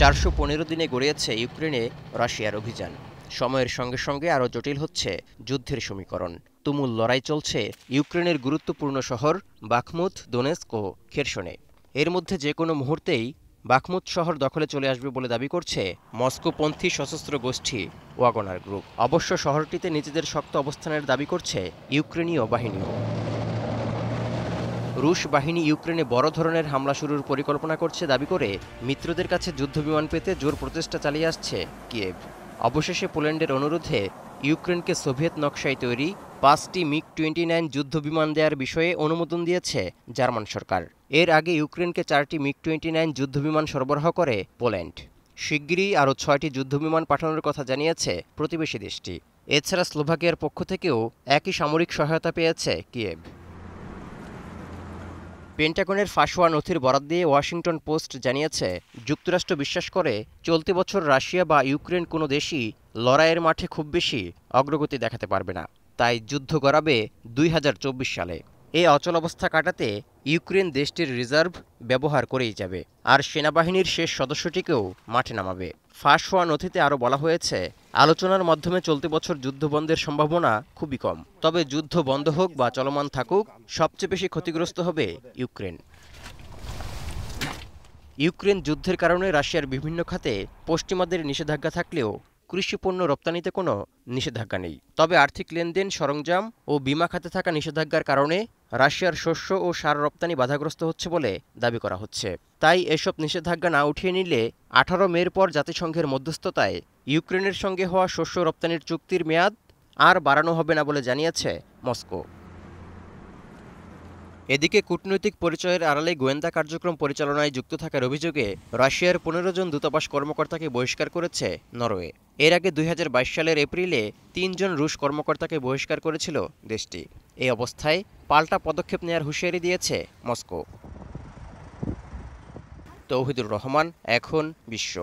চারশো পনেরো দিনে গড়িয়েছে ইউক্রেনে রাশিয়ার অভিযান সময়ের সঙ্গে সঙ্গে আরও জটিল হচ্ছে যুদ্ধের সমীকরণ তুমুল লড়াই চলছে ইউক্রেনের গুরুত্বপূর্ণ শহর বাখমুত দোনেস্ক ও খেরসনে এর মধ্যে যে কোনো মুহূর্তেই বাখমুত শহর দখলে চলে আসবে বলে দাবি করছে মস্কোপন্থী সশস্ত্র গোষ্ঠী ওয়াগনার গ্রুপ অবশ্য শহরটিতে নিজেদের শক্ত অবস্থানের দাবি করছে ইউক্রেনীয় বাহিনীও রুশ বাহিনী ইউক্রেনে বড় ধরনের হামলা শুরুর পরিকল্পনা করছে দাবি করে মিত্রদের কাছে যুদ্ধবিমান পেতে জোর প্রচেষ্টা চালিয়ে আসছে কিয়েভ অবশেষে পোল্যান্ডের অনুরোধে ইউক্রেনকে সোভিয়েত নকশায় তৈরি পাঁচটি মিক টোয়েন্টি নাইন যুদ্ধবিমান দেওয়ার বিষয়ে অনুমোদন দিয়েছে জার্মান সরকার এর আগে ইউক্রেনকে চারটি মিগ টোয়েন্টি নাইন যুদ্ধবিমান সরবরাহ করে পোল্যান্ড শিগগিরই আরও ছয়টি যুদ্ধবিমান পাঠানোর কথা জানিয়েছে প্রতিবেশী দেশটি এছাড়া স্লোভাকিয়ার পক্ষ থেকেও একই সামরিক সহায়তা পেয়েছে কিয়েভ পেন্টাগনের ফাঁসোয়া নথির বরাদ দিয়ে ওয়াশিংটন পোস্ট জানিয়েছে যুক্তরাষ্ট্র বিশ্বাস করে চলতি বছর রাশিয়া বা ইউক্রেন কোনো দেশই লড়াইয়ের মাঠে খুব বেশি অগ্রগতি দেখাতে পারবে না তাই যুদ্ধ গড়াবে দুই সালে এই অচল অবস্থা কাটাতে ইউক্রেন দেশটির রিজার্ভ ব্যবহার করেই যাবে আর সেনাবাহিনীর শেষ সদস্যটিকেও মাঠে নামাবে ফাঁস হওয়া নথিতে আরও বলা হয়েছে আলোচনার মাধ্যমে চলতি বছর যুদ্ধবন্ধের সম্ভাবনা খুবই কম তবে যুদ্ধ বন্ধ হোক বা চলমান থাকুক সবচেয়ে বেশি ক্ষতিগ্রস্ত হবে ইউক্রেন ইউক্রেন যুদ্ধের কারণে রাশিয়ার বিভিন্ন খাতে পশ্চিমাদের নিষেধাজ্ঞা থাকলেও কৃষিপণ্য রপ্তানিতে কোনো নিষেধাজ্ঞা নেই তবে আর্থিক লেনদেন সরঞ্জাম ও বিমা খাতে থাকা নিষেধাজ্ঞার কারণে রাশিয়ার শস্য ও সার রপ্তানি বাধাগ্রস্ত হচ্ছে বলে দাবি করা হচ্ছে তাই এসব নিষেধাজ্ঞা না উঠিয়ে নিলে আঠারো মের পর জাতিসংঘের মধ্যস্থতায় ইউক্রেনের সঙ্গে হওয়া শস্য রপ্তানির চুক্তির মেয়াদ আর বাড়ানো হবে না বলে জানিয়েছে মস্কো এদিকে কূটনৈতিক পরিচয়ের আড়ালে গোয়েন্দা কার্যক্রম পরিচালনায় যুক্ত থাকার অভিযোগে রাশিয়ার পনেরো জন দূতাবাস কর্মকর্তাকে বহিষ্কার করেছে নরওয়ে এর আগে দুই সালের এপ্রিলে তিনজন রুশ কর্মকর্তাকে বহিষ্কার করেছিল দেশটি এই অবস্থায় পাল্টা পদক্ষেপ নেয়ার হুঁশিয়ারি দিয়েছে মস্কো তৌহিদুর রহমান এখন বিশ্ব